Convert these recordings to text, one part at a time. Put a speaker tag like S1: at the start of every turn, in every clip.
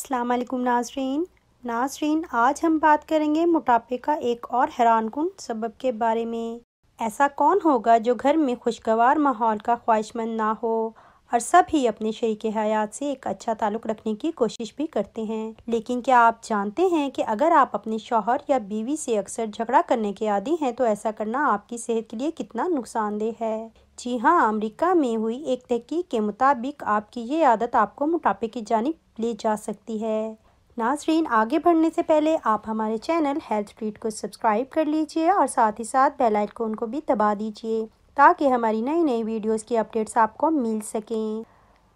S1: اسلام علیکم ناظرین ناظرین آج ہم بات کریں گے موٹاپے کا ایک اور حیران کن سبب کے بارے میں ایسا کون ہوگا جو گھر میں خوشگوار ماحول کا خواہش مند نہ ہو اور سب ہی اپنے شریک حیات سے ایک اچھا تعلق رکھنے کی کوشش بھی کرتے ہیں لیکن کیا آپ جانتے ہیں کہ اگر آپ اپنے شوہر یا بیوی سے اکثر جھگڑا کرنے کے عادی ہیں تو ایسا کرنا آپ کی صحت کے لیے کتنا نقصان دہ ہے جی ہاں امریکہ میں ہوئی ایک تحقیق کے مطابق آپ کی یہ عادت آپ کو موٹاپے کی جانب لے جا سکتی ہے ناظرین آگے بڑھنے سے پہلے آپ ہمارے چینل ہیلتھ ٹریٹ کو سبسکرائب کر لیجئے اور ساتھ ہی ساتھ بیل آئیکن کو بھی دبا دیجئے تاکہ ہماری نئی نئی ویڈیوز کی اپڈیٹس آپ کو مل سکیں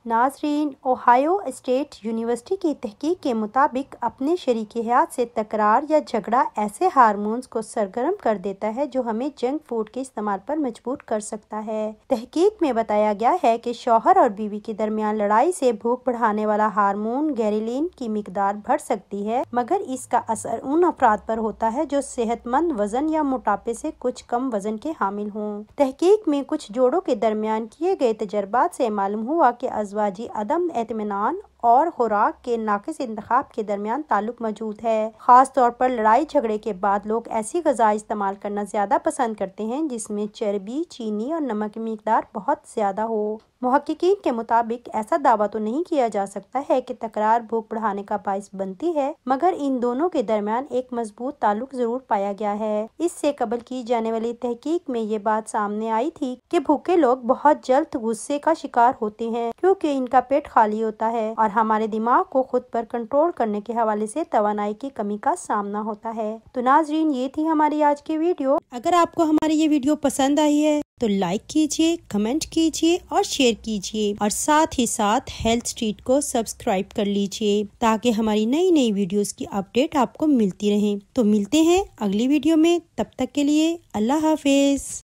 S1: ناظرین اوہایو اسٹیٹ یونیورسٹی کی تحقیق کے مطابق اپنے شریک حیات سے تکرار یا جھگڑا ایسے ہارمونز کو سرگرم کر دیتا ہے جو ہمیں جنک فوڈ کے استعمال پر مجبور کر سکتا ہے تحقیق میں بتایا گیا ہے کہ شوہر اور بیوی کے درمیان لڑائی سے بھوک بڑھانے والا ہارمون گیریلین کی مقدار بڑھ سکتی ہے مگر اس کا اثر ان افراد پر ہوتا ہے جو صحت مند وزن یا موٹاپے سے کچھ کم وزن کے حامل ہوں تحقیق میں کچھ جوڑوں کے درمیان کیے گئے تجربات سے معلوم ہوا کہ ازواجی عدم اطمینان اور خوراک کے ناقص انتخاب کے درمیان تعلق موجود ہے خاص طور پر لڑائی جھگڑے کے بعد لوگ ایسی غذا استعمال کرنا زیادہ پسند کرتے ہیں جس میں چربی چینی اور نمک مقدار بہت زیادہ ہو محققین کے مطابق ایسا دعویٰ تو نہیں کیا جا سکتا ہے کہ تکرار بھوک بڑھانے کا باعث بنتی ہے مگر ان دونوں کے درمیان ایک مضبوط تعلق ضرور پایا گیا ہے اس سے قبل کی جانے والی تحقیق میں یہ بات سامنے آئی تھی کہ بھوکے لوگ بہت جلد غصے کا شکار ہوتے ہیں کیونکہ ان کا پیٹ خالی ہوتا ہے اور ہمارے دماغ کو خود پر کنٹرول کرنے کے حوالے سے توانائی کی کمی کا سامنا ہوتا ہے تو ناظرین یہ تھی ہماری آج کی ویڈیو اگر آپ کو ہماری یہ ویڈیو پسند آئی ہے تو لائک کیجئے کمنٹ کیجئے اور شیئر کیجئے اور ساتھ ہی ساتھ ہیلتھ سٹریٹ کو سبسکرائب کر لیجئے تاکہ ہماری نئی نئی ویڈیوز کی اپڈیٹ آپ کو ملتی رہیں تو ملتے ہیں اگلی ویڈیو میں تب تک کے لیے اللہ حافظ